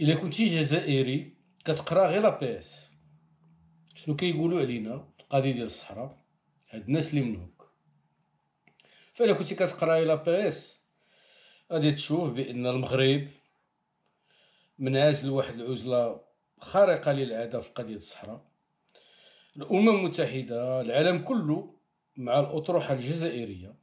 الا كنتي جزائري كتقرا غير لا بي اس شنو كيقولوا علينا القضيه ديال الصحراء هاد الناس اللي منهوك فالا كنتي كتقرا لا بي اس غادي تشوف بان المغرب منعزل لواحد العزله خارقه للعاده في قضيه الصحراء الامم المتحده العالم كله مع الاطروحه الجزائريه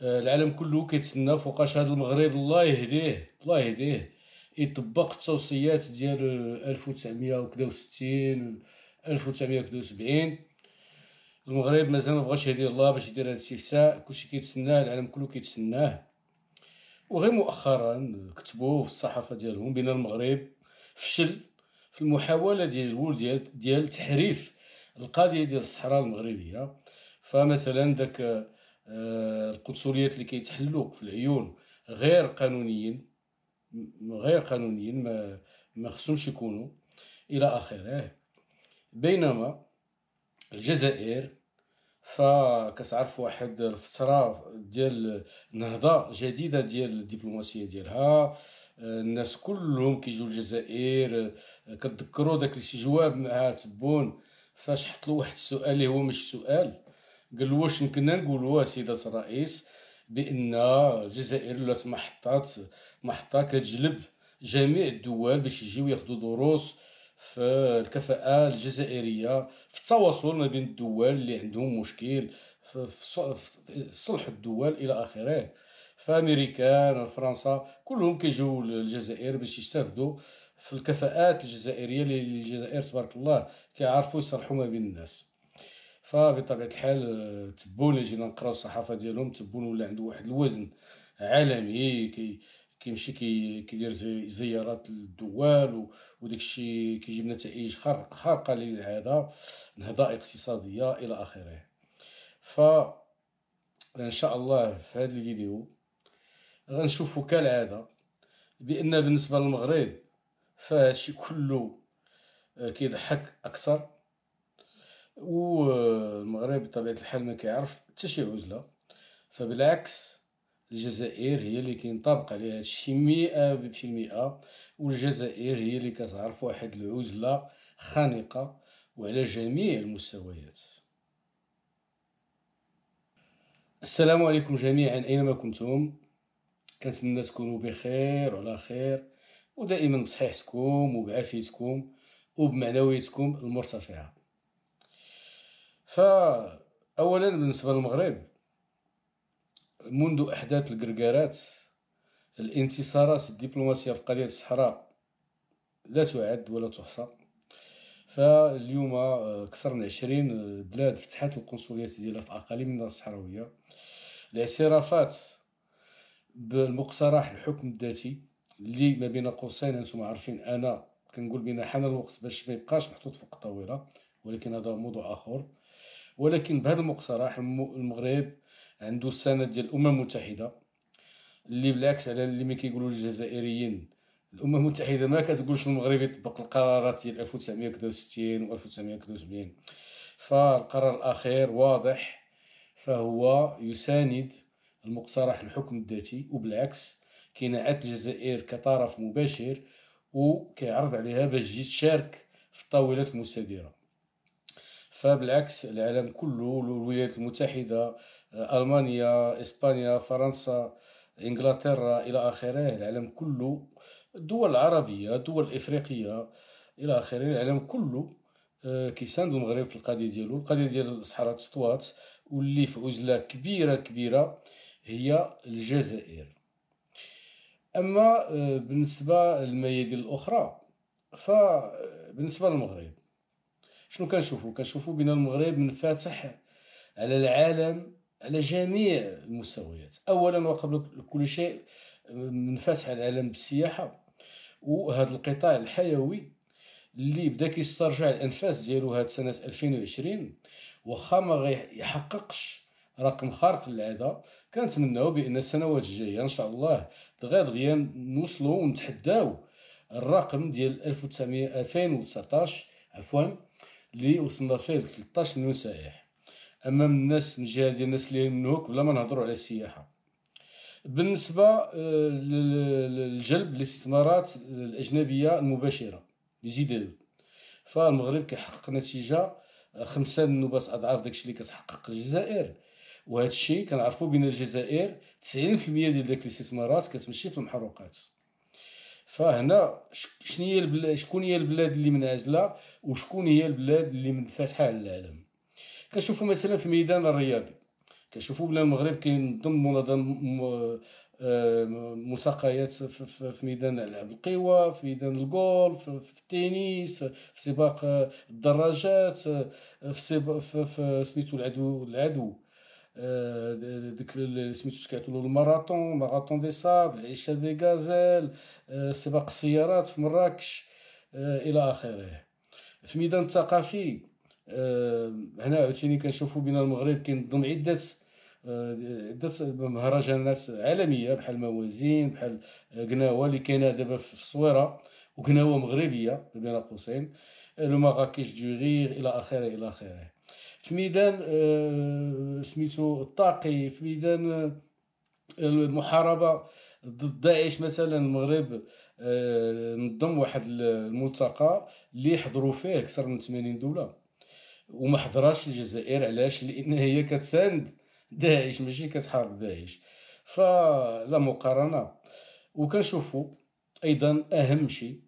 آه، العالم كله كيتسنى فوقاش هذا المغرب الله يهديه الله يهديه يطبق التوصيات ديال 1960 1970 المغرب مازال ما بغاش يهدي الله باش يدير هذا الاستفتاء كلشي كيتسناه العالم كله كيتسناه وغير مؤخرا كتبوا في الصحافه ديالهم بان المغرب فشل في المحاوله ديال ديال ديال تحريف القضيه ديال الصحراء المغربيه فمثلا داك القنصليات اللي كيتحلوا في العيون غير قانونيين غير قانونيين ما ما خصهمش يكونوا الى اخره بينما الجزائر فكتعرف واحد الفتره ديال نهضه جديده ديال الدبلوماسيه ديالها الناس كلهم كيجيو الجزائر كتذكروا داك الاستجواب مع تبون فاش حط له واحد السؤال اللي هو مش سؤال قال له واش يمكننا نقولوا سيده الرئيس بان الجزائر ولات محطات محطه كتجلب جميع الدول باش يجيو ياخذوا دروس في الكفاءه الجزائريه في التواصل ما بين الدول اللي عندهم مشكل في, صلح الدول الى اخره فامريكان فرنسا كلهم كيجيو للجزائر باش يستافدوا في الكفاءات الجزائريه اللي الجزائر تبارك الله كيعرفوا يصلحوا ما بين الناس فبطبيعه الحال آه، تبون جينا نقراو الصحافه ديالهم تبون ولا عنده واحد الوزن عالمي كي كيمشي كي كيدير زي زيارات للدول وداك الشيء كيجيب نتائج خارق خارقه للعاده نهضه اقتصاديه الى اخره ف ان شاء الله في هذا الفيديو غنشوفوا كالعاده بان بالنسبه للمغرب فهادشي كله آه، كيضحك اكثر والمغرب بطبيعه الحال ما كيعرف حتى شي عزله فبالعكس الجزائر هي اللي كينطبق عليها هادشي مئة في المئة والجزائر هي اللي كتعرف واحد العزلة خانقة وعلى جميع المستويات السلام عليكم جميعا أينما كنتم كنتمنى تكونوا بخير وعلى خير ودائما بصحيحتكم وبعافيتكم وبمعنويتكم المرتفعه فأولا بالنسبة للمغرب منذ أحداث الكركارات الانتصارات الدبلوماسية في قضية الصحراء لا تعد ولا تحصى فاليوم آه، أكثر من عشرين آه، بلاد فتحت القنصليات ديالها في أقاليم الصحراوية الاعترافات بالمقترح الحكم الذاتي اللي ما بين قوسين انتم عارفين انا كنقول بان حان الوقت باش ما يبقاش محطوط فوق الطاوله ولكن هذا موضوع اخر ولكن بهذا المقترح المغرب عنده السند ديال الامم المتحده اللي بالعكس على اللي ما كيقولوا الجزائريين الامم المتحده ما كتقولش المغرب يطبق القرارات ديال 1963 و 1970 فالقرار الاخير واضح فهو يساند المقترح الحكم الذاتي وبالعكس كينعت الجزائر كطرف مباشر وكيعرض عليها باش تجي تشارك في الطاولات المستديره فبالعكس العالم كله الولايات المتحده آه، المانيا اسبانيا فرنسا انجلترا الى اخره العالم كله الدول العربيه الدول الافريقيه الى اخره العالم كله آه، كيساند المغرب في القضيه ديالو القضيه ديال الصحراء تسطوات واللي في عزله كبيره كبيره هي الجزائر اما آه، بالنسبه للميادين الاخرى فبالنسبه للمغرب شنو كنشوفوا كنشوفوا بان المغرب منفتح على العالم على جميع المستويات اولا وقبل كل شيء منفتح على العالم بالسياحه وهذا القطاع الحيوي اللي بدا كيسترجع الانفاس ديالو هاد سنه 2020 واخا ما يحققش رقم خارق للعاده كنتمناو بان السنوات الجايه ان شاء الله دغيا دغيا نوصلوا ونتحداو الرقم ديال 1900 2019 عفوا اللي وصلنا فيه 13 مليون سائح امام الناس من جهه ديال الناس اللي منهوك بلا ما نهضروا على السياحه بالنسبه آه، للجلب الاستثمارات الاجنبيه المباشره ليزيديو فالمغرب كيحقق نتيجه آه، خمسة نوباس اضعاف داكشي اللي كتحقق الجزائر وهذا الشيء كنعرفوا بان الجزائر 90% ديال داك الاستثمارات كتمشي في المحروقات فهنا شنو هي البلاد شكون هي البلاد اللي منعزله وشكون هي البلاد اللي منفتحه على العالم كنشوفوا مثلا في ميدان الرياضي كنشوفوا بلا المغرب كينظم منظم آه، ملتقيات في ميدان العاب القوى في ميدان الجولف في التنس في سباق الدراجات في سباق في سميتو العدو العدو ديك اللي سميتو كيعطيو الماراطون ماراطون دي سابل العشاء غازيل سباق السيارات في مراكش الى اخره في ميدان الثقافي هنا عاوتاني كنشوفوا بين المغرب كينظم عده عده مهرجانات عالميه بحال موازين بحال قناوه اللي كاينه دابا في الصويره وقناوه مغربيه بين قوسين لو مراكش دو الى اخره الى اخره في ميدان آه، سميتو الطاقي في ميدان آه، المحاربه ضد داعش مثلا المغرب آه، نظم واحد الملتقى اللي حضروا فيه اكثر من 80 دوله وما حضراش الجزائر علاش لان هي كتساند داعش ماشي كتحارب داعش فلا مقارنه وكنشوفوا ايضا اهم شيء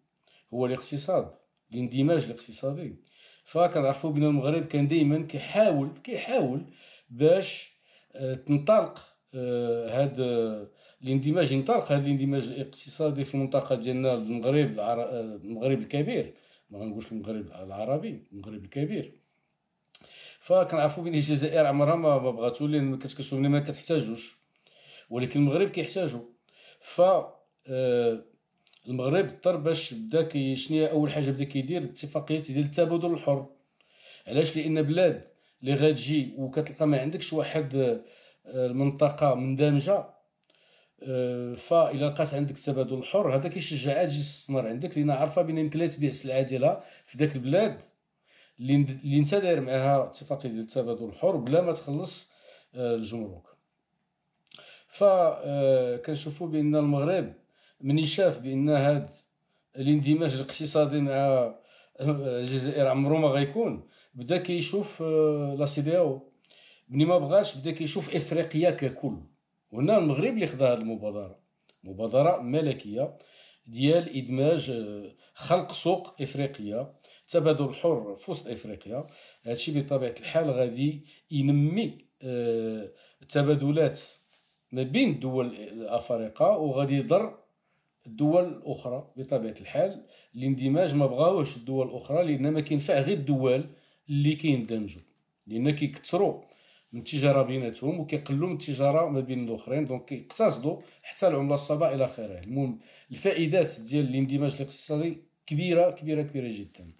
هو الاقتصاد الاندماج الاقتصادي فكنعرفوا بان المغرب كان دائما كيحاول كيحاول باش آه، تنطلق هذا آه، آه، الاندماج ينطلق هذا الاندماج الاقتصادي في المنطقه ديالنا المغرب المغرب الكبير ما غنقولش المغرب العربي المغرب الكبير فكنعرفوا بان الجزائر عمرها ما بغاتو لان ما كتكتشفوا ما كتحتاجوش ولكن المغرب كيحتاجو ف المغرب اضطر باش بدا شنو اول حاجه بدا كيدير اتفاقيات ديال التبادل الحر علاش لان بلاد اللي غتجي وكتلقى ما عندكش واحد آه، المنطقه مندمجه آه، فإلا لقات عندك التبادل الحر هذا كيشجعها تجي تستثمر عندك لان عارفه بان يمكن تبيع السلعه ديالها في ذاك البلاد اللي انت داير معاها اتفاقيه ديال التبادل الحر بلا ما تخلص آه، الجمرك كنشوفوا بان المغرب ملي شاف بان هذا الاندماج الاقتصادي مع آه، الجزائر عمرو ما غيكون بدا كيشوف آه، لا سي دي او ملي ما بغاش بدا كيشوف افريقيا ككل وهنا المغرب اللي خدا هذه المبادره مبادره ملكيه ديال ادماج آه، خلق سوق افريقيا تبادل حر في وسط افريقيا هادشي بطبيعه الحال غادي ينمي التبادلات ما بين الدول الافارقه وغادي يضر الدول الاخرى بطبيعه الحال الاندماج ما بغاوش الدول الاخرى لان ما كينفع غير الدول اللي كيندمجوا لان كيكثروا من التجاره بيناتهم وكيقللوا من التجاره ما بين الاخرين دونك كيقتصدوا حتى العمله الصعبه الى اخره المهم الفائدات ديال الاندماج الاقتصادي كبيره كبيره كبيره جدا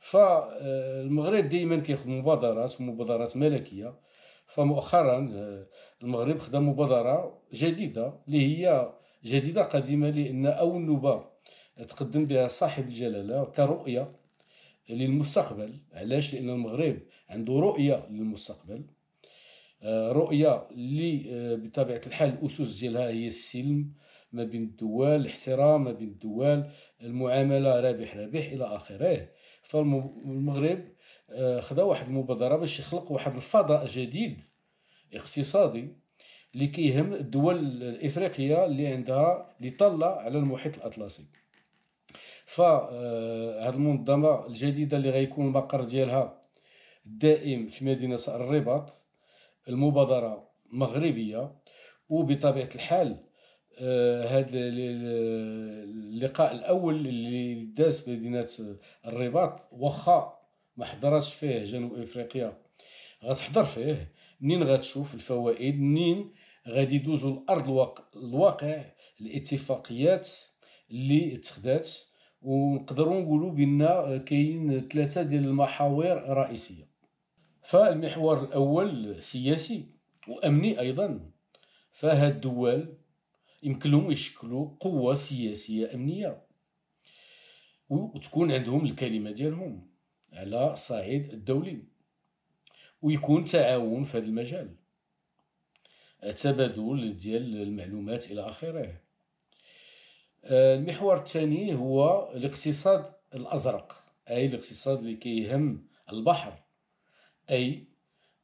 فالمغرب آه، دائما كيخدم مبادرات مبادرات ملكيه فمؤخرا آه، المغرب خدم مبادره جديده اللي هي جديدة قديمة لأن أول نوبه تقدم بها صاحب الجلالة كرؤية للمستقبل علاش لأن المغرب عنده رؤية للمستقبل آه، رؤية اللي آه، بطبيعة الحال الأسس ديالها هي السلم ما بين الدول الاحترام ما بين الدول المعاملة رابح رابح إلى آخره فالمغرب آه، خدا واحد المبادرة باش يخلق واحد الفضاء جديد اقتصادي اللي كيهم الدول الافريقيه اللي عندها اللي طلع على المحيط الاطلسي فهاد آه، المنظمه الجديده اللي غيكون المقر ديالها الدائم في مدينه الرباط المبادره مغربيه وبطبيعه الحال هذا آه، اللقاء الاول اللي داز في مدينه الرباط واخا ما حضرش فيه جنوب افريقيا غتحضر فيه منين غتشوف الفوائد منين غادي يدوزوا الارض الواقع الاتفاقيات اللي اتخذات ونقدروا نقولوا بان كاين ثلاثه ديال المحاور رئيسيه فالمحور الاول سياسي وامني ايضا فهاد الدول يمكن لهم يشكلوا قوه سياسيه امنيه وتكون عندهم الكلمه ديالهم على الصعيد الدولي ويكون تعاون في هذا المجال تبادل ديال المعلومات الى اخره آه، المحور الثاني هو الاقتصاد الازرق اي الاقتصاد اللي كيهم البحر اي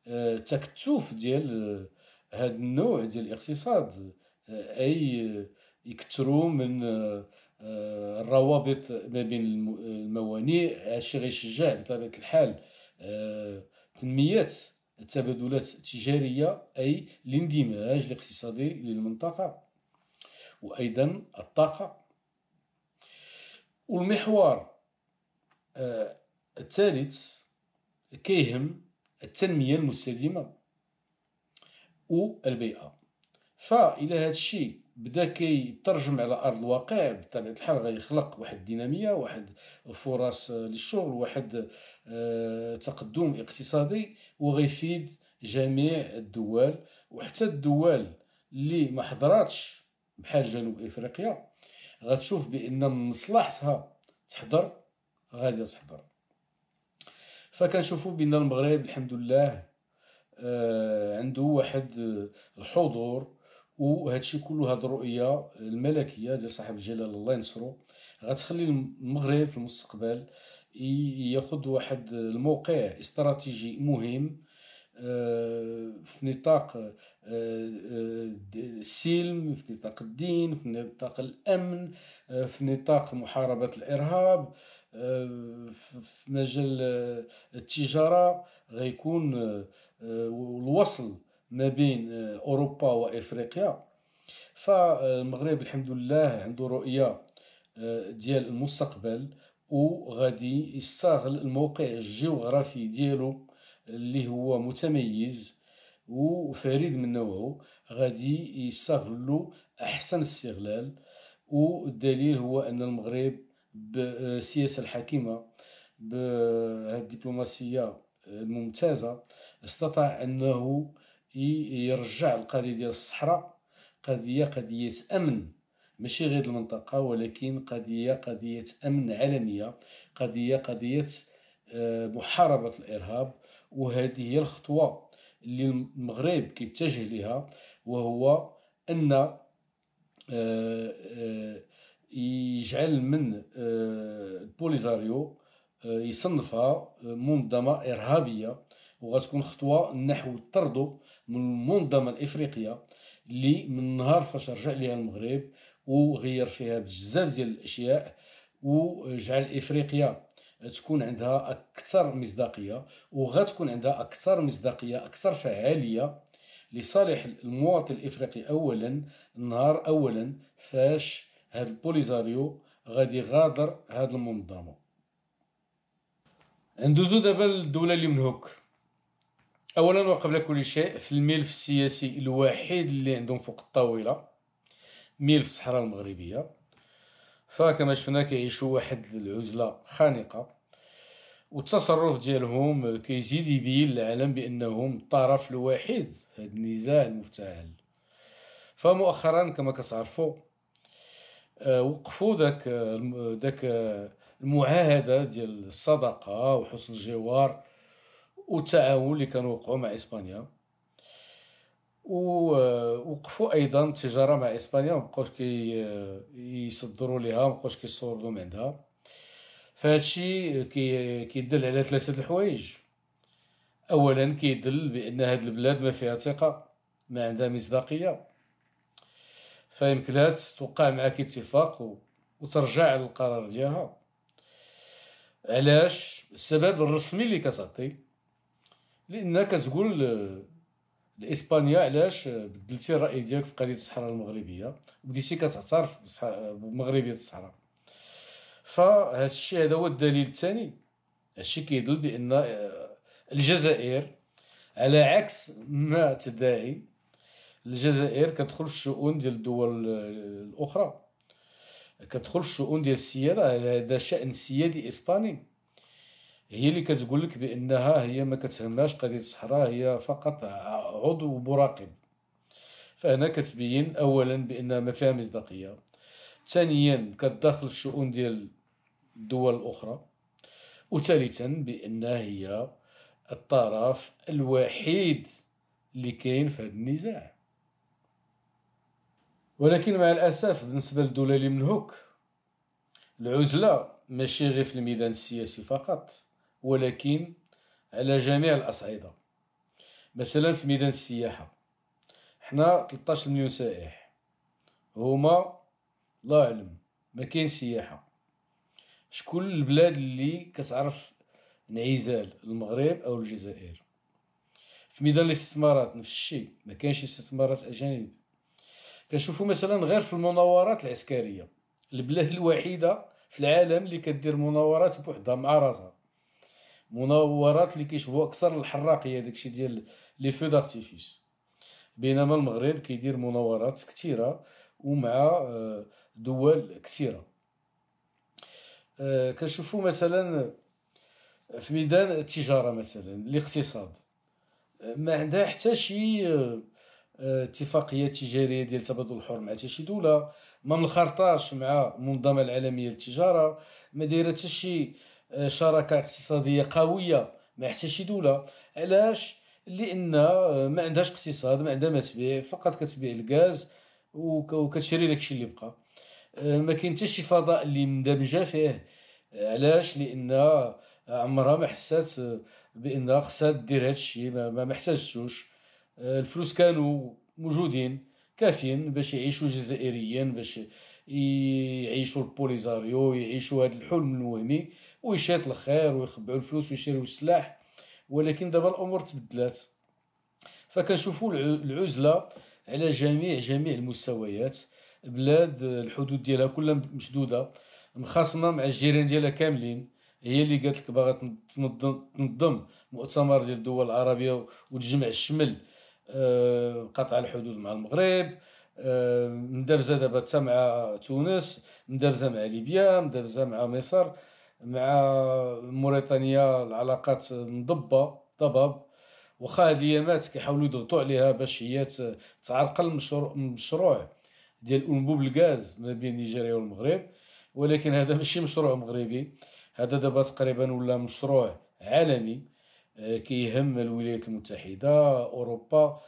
آه، تكتف ديال هذا آه، النوع ديال الاقتصاد اي يكثروا من الروابط ما بين الموانئ هادشي غيشجع بطبيعه الحال تنميات التبادلات التجارية أي الاندماج الاقتصادي للمنطقة وأيضا الطاقة والمحور آه، الثالث كيهم التنمية المستدامة والبيئة فإلى هذا الشيء بدا كيترجم على ارض الواقع بطبيعه الحال غيخلق واحد الديناميه واحد فرص للشغل واحد آه، تقدم اقتصادي وغيفيد جميع الدول وحتى الدول اللي ما حضراتش بحال جنوب افريقيا غتشوف بان من مصلحتها تحضر غادي تحضر فكنشوفوا بان المغرب الحمد لله آه، عنده واحد الحضور الشيء كله هذه الرؤيه الملكيه ديال صاحب الجلاله الله ينصرو غتخلي المغرب في المستقبل ياخذ واحد الموقع استراتيجي مهم آه، في نطاق آه، آه، السلم في نطاق الدين في نطاق الامن في نطاق محاربه الارهاب في مجال التجاره غيكون الوصل ما بين آه، اوروبا وافريقيا فالمغرب آه، الحمد لله عنده رؤيه آه، ديال المستقبل وغادي يستغل الموقع الجغرافي ديالو اللي هو متميز وفريد من نوعه غادي يستغلو احسن استغلال والدليل هو ان المغرب بالسياسه الحكيمه بهذه الدبلوماسيه الممتازه استطاع انه يرجع القضيه ديال الصحراء قضيه قضيه امن ماشي غير المنطقه ولكن قضيه قضيه امن عالميه قضيه قضيه آه، محاربه الارهاب وهذه هي الخطوه اللي المغرب كيتجه لها وهو ان آه، آه، يجعل من البوليزاريو يصنفها منظمه ارهابيه وغتكون خطوه نحو طرده من المنظمه الافريقيه اللي من نهار فاش رجع ليها المغرب وغير فيها بزاف ديال الاشياء وجعل افريقيا تكون عندها اكثر مصداقيه وغتكون عندها اكثر مصداقيه اكثر فعاليه لصالح المواطن الافريقي اولا النهار اولا فاش هاد البوليزاريو غادي يغادر هاد المنظمه ندوزو دابا للدوله اللي منهوك اولا وقبل كل شيء في الملف السياسي الوحيد اللي عندهم فوق الطاوله ملف الصحراء المغربيه فكما شفنا كيعيشوا واحد العزله خانقه والتصرف ديالهم كيزيد يبين للعالم بانهم الطرف الوحيد في هذا النزاع المفتعل فمؤخرا كما كتعرفوا آه، وقفوا داك داك المعاهده ديال الصداقه وحسن الجوار والتعاون اللي كانوا وقعوا مع اسبانيا ووقفوا آه، ايضا التجاره مع اسبانيا مابقاوش كي آه، يصدروا ليها مابقاوش كيصوردوا من عندها فهادشي كي كيدل على ثلاثه الحوايج اولا كيدل بان هاد البلاد ما فيها ثقه ما عندها مصداقيه فيمكن لها توقع معاك اتفاق وترجع للقرار ديالها علاش السبب الرسمي اللي كتعطي لانها كتقول لاسبانيا علاش بدلتي الراي ديالك في قضيه الصحراء المغربيه وبديتي كتعترف بمغربيه الصحراء فهذا الشيء هذا هو الدليل الثاني الشيء كيدل بان آه، الجزائر على عكس ما تدعي الجزائر كتدخل في الشؤون ديال الدول آه، الاخرى كتدخل في الشؤون ديال السياده هذا شان سيادي اسباني هي اللي كتقول لك بانها هي ما كتهمهاش قضيه الصحراء هي فقط عضو مراقب فهنا كتبين اولا بانها ما فيها مصداقيه ثانيا كتدخل في الشؤون ديال الدول الاخرى وثالثا بانها هي الطرف الوحيد اللي كاين في هذا النزاع ولكن مع الاسف بالنسبه للدوله اللي منهوك العزله ماشي غير في الميدان السياسي فقط ولكن على جميع الأصعدة مثلا في ميدان السياحة حنا 13 مليون سائح هما الله أعلم ما كاين سياحة شكون البلاد اللي كتعرف انعزال المغرب أو الجزائر في ميدان الاستثمارات نفس الشيء ما كاينش استثمارات أجانب كنشوفوا مثلا غير في المناورات العسكريه البلاد الوحيده في العالم اللي كدير مناورات بوحدها مع راسها منورات اللي كيشبهوا اكثر الحراقيه داكشي ديال لي فو دارتيفيس بينما المغرب كيدير مناورات كثيره ومع آه، دول كثيره آه، كنشوفوا مثلا في ميدان التجاره مثلا الاقتصاد ما عندها حتى شي آه، اتفاقيه تجاريه ديال التبادل الحر مع حتى شي دوله ما منخرطاش مع المنظمه العالميه للتجاره ما دايره حتى شي آه، شراكه اقتصاديه قويه مع حتى شي دوله علاش لان آه، ما عندهاش اقتصاد ما عندها ما تبيع فقط كتبيع الغاز وكتشري داكشي اللي بقى آه، ما كاين حتى شي فضاء اللي مندمجه فيه علاش لان عمرها ما حسات بان خصها دير هادشي ما محتاجتوش الفلوس كانوا موجودين كافيين باش يعيشوا جزائريين باش يعيشوا البوليزاريو يعيشوا هذا الحلم الوهمي ويشاط الخير ويخبعوا الفلوس ويشريوا السلاح ولكن دابا الامور تبدلات فكنشوفوا العزله على جميع جميع المستويات بلاد الحدود ديالها كلها مشدوده مخاصمه مع الجيران ديالها كاملين هي اللي قالت لك باغا تنظم تنظم مؤتمر ديال الدول العربيه وتجمع الشمل آه، قطع الحدود مع المغرب آه، مدابزه دابا حتى مع تونس مدابزه مع ليبيا مدابزه مع مصر مع موريتانيا العلاقات مضبه ضباب وخا هاد الايامات كيحاولوا يضغطوا عليها باش هي تعرقل المشروع ديال انبوب الغاز ما بين نيجيريا والمغرب ولكن هذا ماشي مشروع مغربي هذا دابا تقريبا ولا مشروع عالمي آه، كيهم الولايات المتحده اوروبا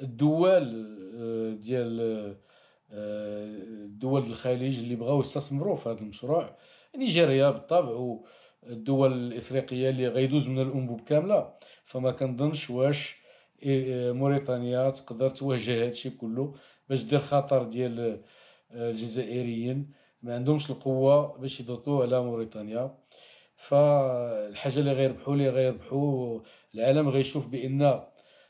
الدول آه، ديال آه، دول الخليج اللي بغاو يستثمروا في هذا المشروع نيجيريا بالطبع والدول الافريقيه اللي غيدوز من الانبوب كامله فما كنظنش واش موريتانيا تقدر تواجه هادشي كله باش دير خطر ديال آه، الجزائريين ما عندهمش القوه باش يضغطوا على موريتانيا فالحاجه اللي غيربحوا اللي غيربحوا العالم غيشوف بان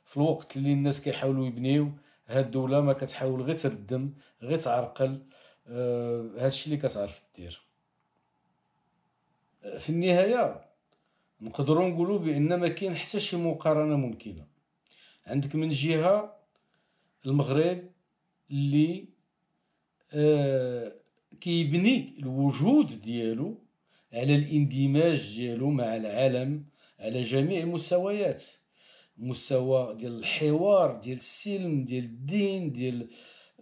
في الوقت اللي الناس كيحاولوا يبنيو هاد الدوله ما كتحاول غير تردم غير تعرقل آه، هادشي اللي كتعرف دير في النهايه نقدروا نقولوا بان ما كاين حتى شي مقارنه ممكنه عندك من جهه المغرب اللي آه كيبني الوجود ديالو على الاندماج ديالو مع العالم على جميع المستويات مستوى ديال الحوار ديال السلم ديال الدين ديال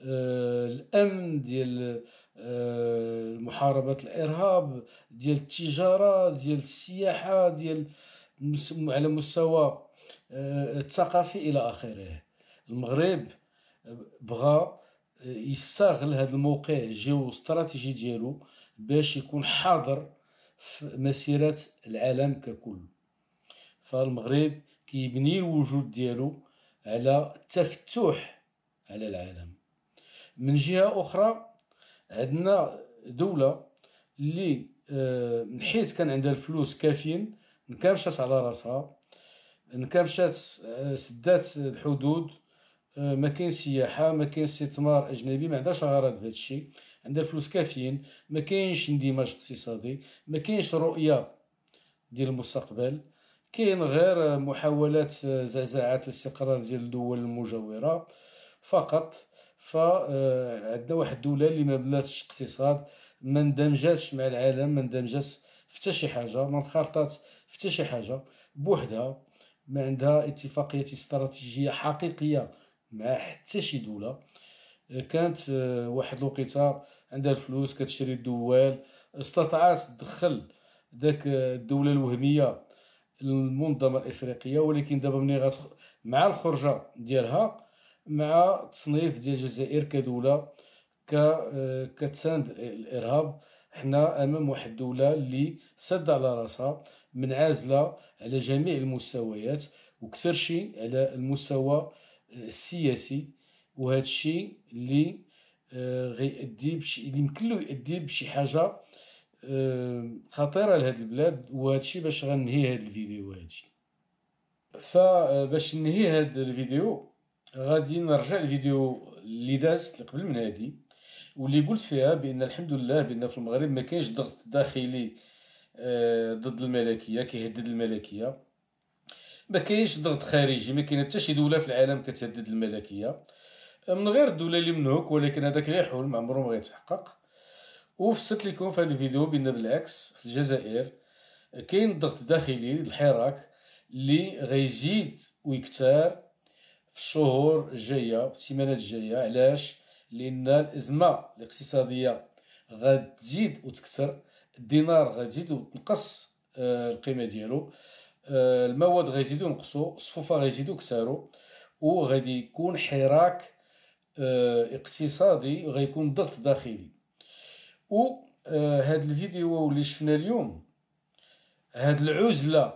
آه، الامن ديال آه، محاربه الارهاب ديال التجاره ديال السياحه ديال على مستوى آه، الثقافي الى اخره المغرب بغى يستغل هذا الموقع الجيو استراتيجي ديالو باش يكون حاضر في مسيره العالم ككل فالمغرب كيبني الوجود ديالو على التفتح على العالم من جهه اخرى عندنا دوله اللي آه، من حيث كان عندها الفلوس كافيين نكمشات على راسها نكمشات آه، سدات الحدود آه، ما كاين سياحه ما كاين استثمار اجنبي ما عندهاش غرض بهذا الشيء عندها الفلوس كافيين ما كاينش اندماج اقتصادي ما كاينش رؤيه ديال المستقبل كاين غير محاولات زعزعه الاستقرار ديال الدول المجاوره فقط فعندنا آه، واحد الدوله اللي ما بلاتش اقتصاد ما اندمجاتش مع العالم ما اندمجاتش حتى شي حاجه ما انخرطات حتى شي حاجه بوحدها ما عندها اتفاقيه استراتيجيه حقيقيه مع حتى شي دوله كانت آه، واحد الوقيته عندها الفلوس كتشري الدول استطاعت تدخل داك آه، الدوله الوهميه المنظمه الافريقيه ولكن دابا ملي مع الخرجه ديالها مع تصنيف ديال الجزائر كدوله آه، كتساند الارهاب حنا امام واحد الدوله اللي سد على راسها منعزله على جميع المستويات شي على المستوى آه، السياسي وهذا الشيء اللي آه، غيؤدي بشي اللي يمكن له يأدي بشي حاجه خطيره لهاد البلاد وهذا الشيء باش غنهي هاد الفيديو هادشي فباش ننهي هاد الفيديو غادي نرجع الفيديو اللي دازت قبل من هذه واللي قلت فيها بان الحمد لله بان في المغرب ما كاينش ضغط داخلي آه، ضد الملكيه كيهدد الملكيه ما كاينش ضغط خارجي ما كاين حتى شي دوله في العالم كتهدد الملكيه من غير الدوله اللي منهك ولكن هذاك غير حلم ما عمره ما غيتحقق وفسرت لكم في هذا الفيديو بان بالعكس في الجزائر كاين ضغط داخلي الحراك اللي غيزيد ويكثر في الشهور الجايه في السيمانات الجايه علاش لان الازمه الاقتصاديه غتزيد وتكثر الدينار غتزيد وتنقص آه، القيمه ديالو آه، المواد غيزيدو ينقصوا الصفوف غيزيدو كساروا وغادي يكون حراك آه، اقتصادي غيكون ضغط داخلي و هذا الفيديو اللي شفنا اليوم هاد العزله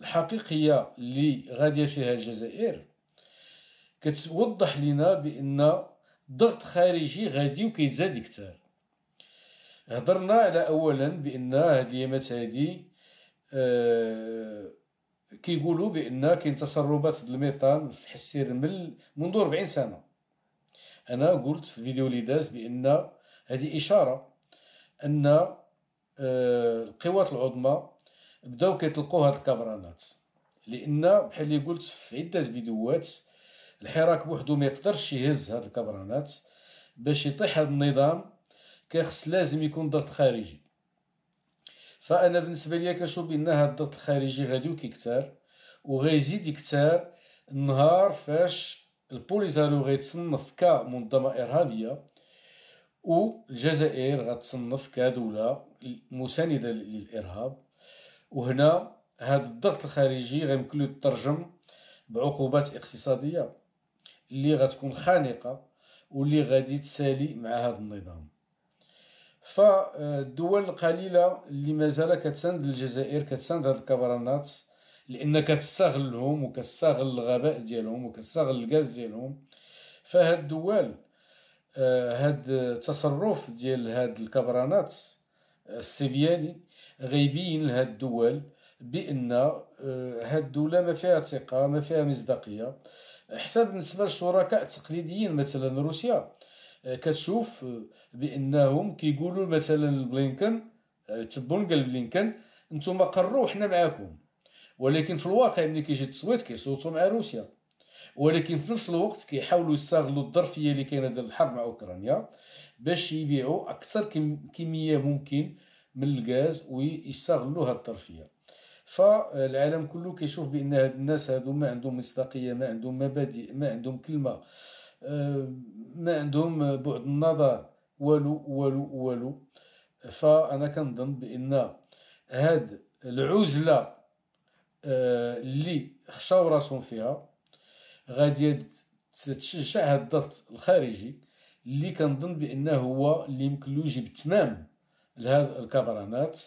الحقيقيه اللي غاديه فيها الجزائر كتوضح لنا بان الضغط خارجي غادي وكيتزاد كثر هضرنا على اولا بان هاد اليامات هادي آه كيقولوا بان كاين تسربات الميثان في حسير الرمل منذ 40 سنه انا قلت في فيديو اللي داز بان هذه اشاره ان آه، القوات العظمى بداو كيطلقوا هاد الكبرانات لان بحال اللي قلت في عده فيديوهات الحراك بوحدو ما يقدرش يهز هاد الكبرانات باش يطيح هاد النظام كيخص لازم يكون ضغط خارجي فانا بالنسبه ليا كنشوف بان هاد الضغط الخارجي غادي كيكثر وغيزيد يكثر النهار فاش البوليزاريو غيتصنف كمنظمه ارهابيه والجزائر غتصنف كدوله مساندة للإرهاب وهنا هذا الضغط الخارجي غيمكن له يترجم بعقوبات اقتصادية اللي غتكون خانقه واللي غادي تسالي مع هذا النظام فالدول القليله اللي مازال كتساند الجزائر كتساند هاد الكبرانات لان كتستغلهم وكتستغل الغباء ديالهم وكتستغل الغاز ديالهم فهاد الدول آه، هاد التصرف ديال هاد الكبرانات آه، السبياني غيبين لهاد الدول بان آه، هاد الدوله ما فيها ثقه ما فيها مصداقيه حساب بالنسبه للشركاء التقليديين مثلا روسيا آه، كتشوف آه، بانهم كيقولوا مثلا بلينكن آه، تبون قال بلينكن انتم قروا حنا معاكم ولكن في الواقع ملي كيجي التصويت كيصوتوا مع روسيا ولكن في نفس الوقت كيحاولوا يستغلوا الظرفيه اللي كاينه ديال الحرب مع اوكرانيا باش يبيعوا اكثر كميه ممكن من الغاز ويستغلوا هذه الظرفيه فالعالم كله كيشوف بان هاد الناس هادو ما عندهم مصداقيه ما عندهم مبادئ ما عندهم كلمه آه، ما عندهم بعد النظر والو والو والو فانا كنظن بان هاد العزله آه، اللي خشاو راسهم فيها غادي تشجع هاد الضغط الخارجي اللي كنظن بانه هو اللي يمكن له يجيب تمام لهاد الكبرانات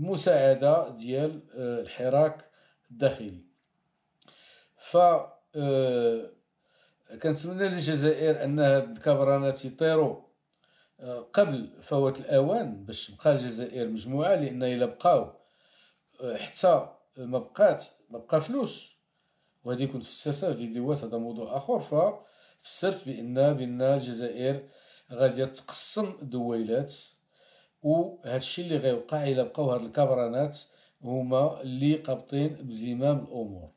مساعده ديال آه، الحراك الداخلي ف آه، كنتمنى للجزائر ان هاد الكبرانات يطيروا آه، قبل فوات الاوان باش تبقى الجزائر مجموعه لان الا بقاو حتى ما بقات ما بقى فلوس وهذه كنت فسرتها في ديواس هذا موضوع اخر ففسرت بان بان الجزائر غادي تقسم دويلات وهذا الشيء اللي غيوقع الا بقاو هاد الكبرانات هما اللي قابطين بزمام الامور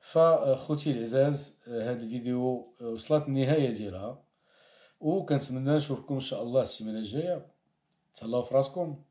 فخوتي العزاز هاد الفيديو وصلت النهايه ديالها وكنتمنى نشوفكم ان شاء الله السيمانه الجايه تهلاو في راسكم